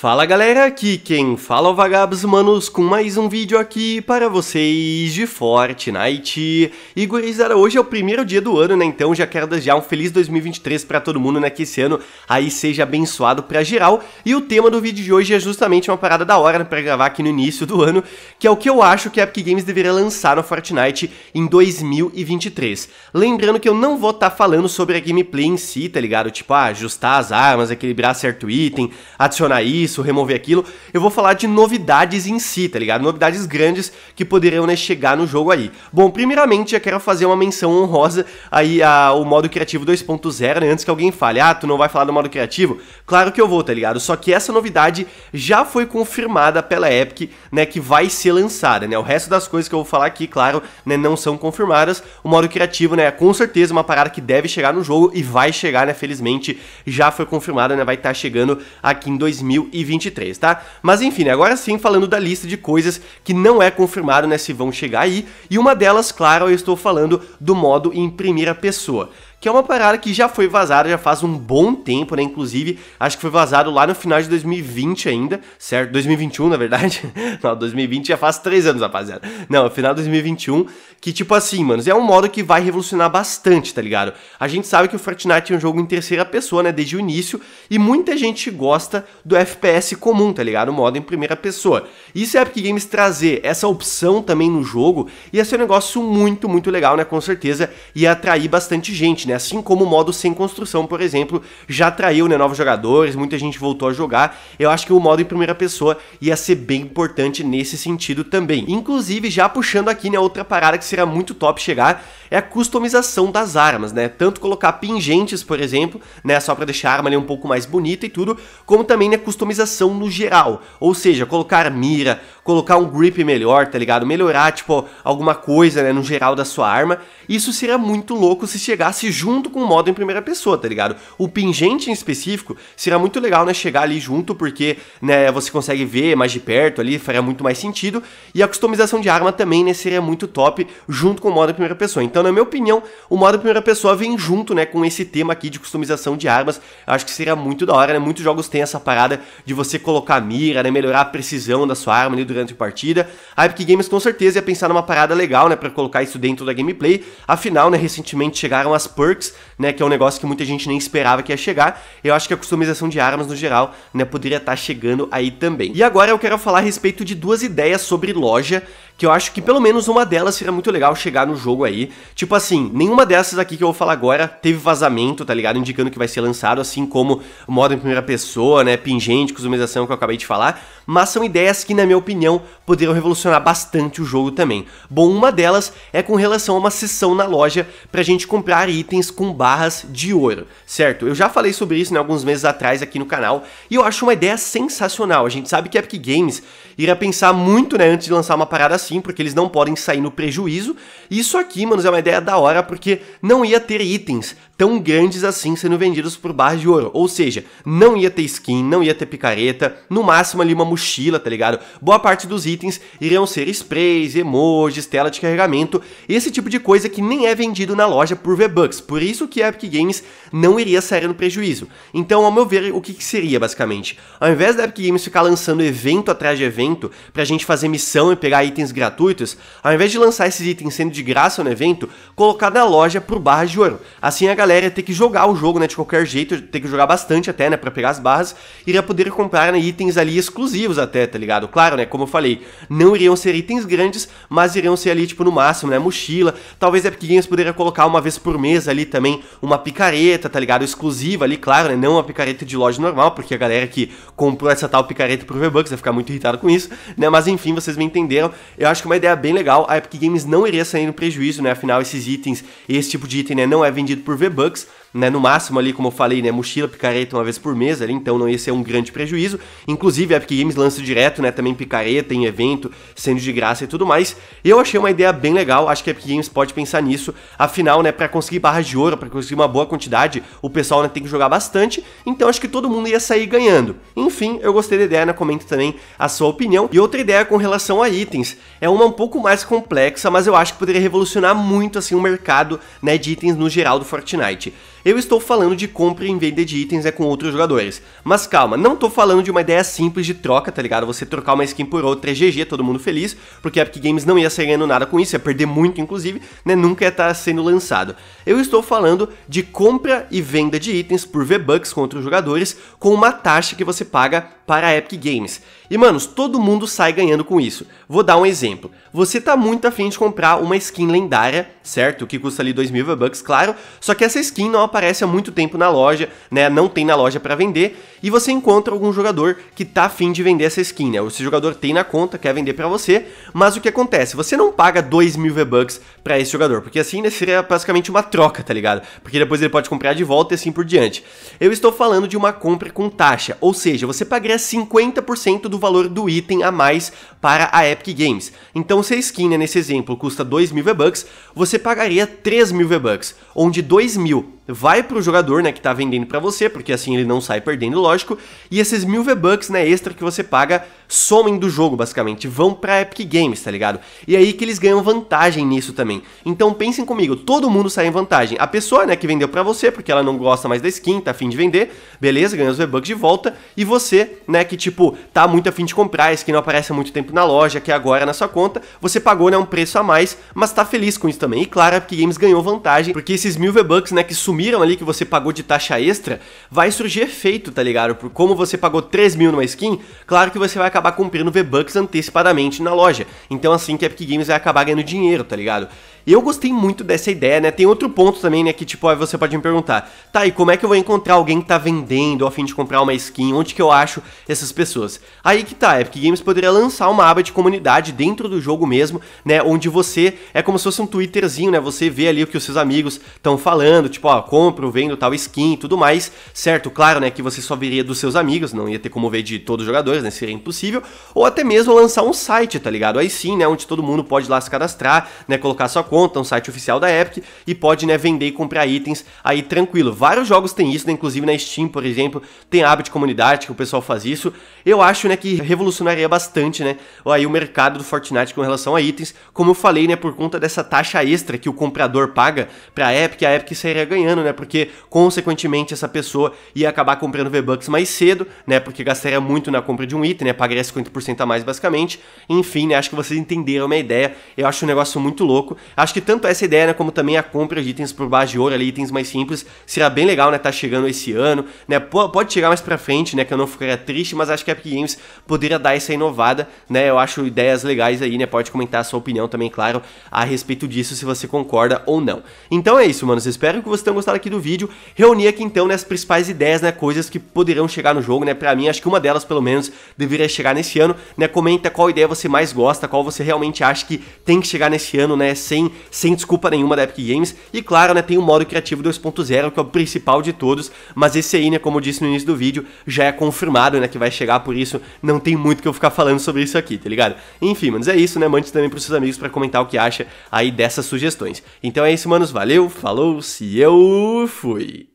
Fala galera, aqui quem fala é o Vagabos Manos com mais um vídeo aqui para vocês de Fortnite. E gurizada, hoje é o primeiro dia do ano, né? Então já quero desejar um feliz 2023 para todo mundo, né? Que esse ano aí seja abençoado para geral. E o tema do vídeo de hoje é justamente uma parada da hora né, para gravar aqui no início do ano, que é o que eu acho que a Epic Games deveria lançar no Fortnite em 2023. Lembrando que eu não vou estar tá falando sobre a gameplay em si, tá ligado? Tipo, ah, ajustar as armas, equilibrar certo item, adicionar isso isso, remover aquilo. Eu vou falar de novidades em si, tá ligado? Novidades grandes que poderiam né, chegar no jogo aí. Bom, primeiramente eu quero fazer uma menção honrosa aí ao modo criativo 2.0, né? Antes que alguém fale, ah, tu não vai falar do modo criativo? Claro que eu vou, tá ligado? Só que essa novidade já foi confirmada pela Epic, né? Que vai ser lançada, né? O resto das coisas que eu vou falar aqui, claro, né, não são confirmadas. O modo criativo, né? É com certeza uma parada que deve chegar no jogo e vai chegar, né? Felizmente já foi confirmada, né? Vai estar tá chegando aqui em 2020 e 23, tá? Mas enfim, né, agora sim falando da lista de coisas que não é confirmado, né, se vão chegar aí, e uma delas, claro, eu estou falando do modo em primeira pessoa que é uma parada que já foi vazada já faz um bom tempo, né? Inclusive, acho que foi vazado lá no final de 2020 ainda, certo? 2021, na verdade. Não, 2020 já faz três anos, rapaziada. Não, final de 2021, que tipo assim, mano, é um modo que vai revolucionar bastante, tá ligado? A gente sabe que o Fortnite é um jogo em terceira pessoa, né? Desde o início, e muita gente gosta do FPS comum, tá ligado? O modo em primeira pessoa. Isso é a Epic Games trazer essa opção também no jogo, ia ser um negócio muito, muito legal, né? Com certeza, ia atrair bastante gente, né? né? Assim como o modo sem construção, por exemplo, já atraiu né, novos jogadores, muita gente voltou a jogar. Eu acho que o modo em primeira pessoa ia ser bem importante nesse sentido também. Inclusive, já puxando aqui, né, outra parada que será muito top chegar é a customização das armas, né? Tanto colocar pingentes, por exemplo, né, só para deixar a arma ali um pouco mais bonita e tudo, como também né, customização no geral, ou seja, colocar mira, colocar um grip melhor, tá ligado? Melhorar, tipo, alguma coisa, né, no geral da sua arma. Isso seria muito louco se chegasse junto com o modo em primeira pessoa, tá ligado? O pingente em específico será muito legal, né? Chegar ali junto, porque né, você consegue ver mais de perto ali, faria muito mais sentido. E a customização de arma também, né? Seria muito top junto com o modo em primeira pessoa. Então, na minha opinião, o modo em primeira pessoa vem junto, né? Com esse tema aqui de customização de armas. Acho que seria muito da hora, né? Muitos jogos têm essa parada de você colocar mira, né? Melhorar a precisão da sua arma ali durante a partida. A Epic Games com certeza ia pensar numa parada legal, né? Pra colocar isso dentro da gameplay. Afinal, né? Recentemente chegaram as Purple né, que é um negócio que muita gente nem esperava que ia chegar. Eu acho que a customização de armas no geral, né, poderia estar tá chegando aí também. E agora eu quero falar a respeito de duas ideias sobre loja que eu acho que pelo menos uma delas seria muito legal chegar no jogo aí. Tipo assim, nenhuma dessas aqui que eu vou falar agora teve vazamento, tá ligado? Indicando que vai ser lançado, assim como modo em primeira pessoa, né? Pingente, customização que eu acabei de falar. Mas são ideias que, na minha opinião, poderiam revolucionar bastante o jogo também. Bom, uma delas é com relação a uma sessão na loja pra gente comprar itens com barras de ouro, certo? Eu já falei sobre isso né, alguns meses atrás aqui no canal e eu acho uma ideia sensacional. A gente sabe que a Epic Games irá pensar muito né, antes de lançar uma parada assim assim, porque eles não podem sair no prejuízo. Isso aqui, mano, é uma ideia da hora, porque não ia ter itens tão grandes assim sendo vendidos por barras de ouro. Ou seja, não ia ter skin, não ia ter picareta, no máximo ali uma mochila, tá ligado? Boa parte dos itens iriam ser sprays, emojis, tela de carregamento, esse tipo de coisa que nem é vendido na loja por V-Bucks. Por isso que a Epic Games não iria sair no prejuízo. Então, ao meu ver, o que, que seria basicamente? Ao invés da Epic Games ficar lançando evento atrás de evento pra gente fazer missão e pegar itens gratuitos, ao invés de lançar esses itens sendo de graça no evento, colocar na loja por barra de ouro. Assim a galera galera ia ter que jogar o jogo, né, de qualquer jeito, ter que jogar bastante até, né, para pegar as barras, iria poder comprar né, itens ali exclusivos até, tá ligado? Claro, né, como eu falei, não iriam ser itens grandes, mas iriam ser ali, tipo, no máximo, né, mochila, talvez a Epic Games poderia colocar uma vez por mês ali também uma picareta, tá ligado? Exclusiva ali, claro, né, não uma picareta de loja normal, porque a galera que comprou essa tal picareta pro V-Bucks vai ficar muito irritada com isso, né, mas enfim, vocês me entenderam, eu acho que uma ideia bem legal, a Epic Games não iria sair no prejuízo, né, afinal esses itens, esse tipo de item, né, não é vendido por V-Bucks, books né? No máximo ali, como eu falei, né? Mochila, picareta uma vez por mês ali, então não ia ser um grande prejuízo. Inclusive, a Epic Games lança direto, né? Também picareta em evento, sendo de graça e tudo mais. eu achei uma ideia bem legal, acho que a Epic Games pode pensar nisso. Afinal, né? para conseguir barras de ouro, para conseguir uma boa quantidade, o pessoal né, tem que jogar bastante. Então acho que todo mundo ia sair ganhando. Enfim, eu gostei da ideia, né? Comenta também a sua opinião. E outra ideia com relação a itens. É uma um pouco mais complexa, mas eu acho que poderia revolucionar muito assim o mercado né, de itens no geral do Fortnite. Eu estou falando de compra e venda de itens é com outros jogadores. Mas calma, não tô falando de uma ideia simples de troca, tá ligado? Você trocar uma skin por outra é GG, todo mundo feliz, porque a Epic Games não ia ser ganhando nada com isso, ia perder muito, inclusive, né? Nunca ia estar tá sendo lançado. Eu estou falando de compra e venda de itens por V-Bucks contra os jogadores, com uma taxa que você paga para a Epic Games. E manos, todo mundo sai ganhando com isso. Vou dar um exemplo. Você tá muito afim de comprar uma skin lendária, certo? Que custa ali 2 mil V-Bucks, claro. Só que essa skin não aparece há muito tempo na loja, né? Não tem na loja para vender. E você encontra algum jogador que tá afim de vender essa skin, né? Esse jogador tem na conta, quer vender para você. Mas o que acontece? Você não paga 2 mil V-Bucks pra esse jogador. Porque assim né, seria basicamente uma troca, tá ligado? Porque depois ele pode comprar de volta e assim por diante. Eu estou falando de uma compra com taxa. Ou seja, você pagaria 50% do valor do item a mais para a Epic Games. Então se a skin, né, nesse exemplo, custa 2.000 V-Bucks, você pagaria 3.000 V-Bucks, onde 2.000 vai pro jogador, né, que tá vendendo para você, porque assim ele não sai perdendo, lógico, e esses mil V-Bucks, né, extra que você paga, somem do jogo, basicamente, vão pra Epic Games, tá ligado? E aí que eles ganham vantagem nisso também. Então pensem comigo, todo mundo sai em vantagem. A pessoa, né, que vendeu para você, porque ela não gosta mais da skin, tá afim de vender, beleza, ganha os V-Bucks de volta, e você, né, que tipo, tá muito afim de comprar, skin não aparece há muito tempo na loja, que é agora na sua conta, você pagou, né, um preço a mais, mas tá feliz com isso também. E claro, a Epic Games ganhou vantagem, porque esses mil V-Bucks, né, que sumiram consumiram ali que você pagou de taxa extra, vai surgir efeito, tá ligado? Por como você pagou 3 mil numa skin, claro que você vai acabar comprando V-Bucks antecipadamente na loja. Então assim que a Epic Games vai acabar ganhando dinheiro, tá ligado? eu gostei muito dessa ideia, né? Tem outro ponto também, né? Que tipo, aí você pode me perguntar, tá, e como é que eu vou encontrar alguém que tá vendendo a fim de comprar uma skin? Onde que eu acho essas pessoas? Aí que tá, a Epic Games poderia lançar uma aba de comunidade dentro do jogo mesmo, né? Onde você é como se fosse um Twitterzinho, né? Você vê ali o que os seus amigos estão falando, tipo, ó, compro, vendo tal skin e tudo mais. Certo, claro, né, que você só veria dos seus amigos, não ia ter como ver de todos os jogadores, né, seria impossível. Ou até mesmo lançar um site, tá ligado? Aí sim, né, onde todo mundo pode lá se cadastrar, né, colocar sua conta, um site oficial da Epic e pode, né, vender e comprar itens aí tranquilo. Vários jogos têm isso, né, inclusive na Steam, por exemplo, tem a de comunidade que o pessoal faz isso. Eu acho, né, que revolucionaria bastante, né, aí o mercado do Fortnite com relação a itens. Como eu falei, né, por conta dessa taxa extra que o comprador paga pra Epic, a Epic sairia ganhando ano, né? Porque consequentemente essa pessoa ia acabar comprando V-Bucks mais cedo, né? Porque gastaria muito na compra de um item, né? Pagaria 50% a mais basicamente. Enfim, né? Acho que vocês entenderam minha ideia. Eu acho um negócio muito louco. Acho que tanto essa ideia, né, como também a compra de itens por base de ouro, ali, itens mais simples, será bem legal, né? Tá chegando esse ano, né? pode chegar mais pra frente, né? Que eu não ficaria triste, mas acho que a Epic Games poderia dar essa inovada, né? Eu acho ideias legais aí, né? Pode comentar a sua opinião também, claro, a respeito disso, se você concorda ou não. Então é isso, mano. Espero que vocês tenham gostado gostado aqui do vídeo, reuni aqui então né, as principais ideias, né, coisas que poderão chegar no jogo, né, pra mim acho que uma delas pelo menos deveria chegar nesse ano, né, comenta qual ideia você mais gosta, qual você realmente acha que tem que chegar nesse ano, né, sem, sem desculpa nenhuma da Epic Games, e claro, né, tem o modo criativo 2.0 que é o principal de todos, mas esse aí, né, como eu disse no início do vídeo, já é confirmado, né, que vai chegar, por isso não tem muito que eu ficar falando sobre isso aqui, tá ligado? Enfim, manos, é isso, né, mande também pros seus amigos para comentar o que acha aí dessas sugestões. Então é isso, manos, valeu, falou, se eu fui.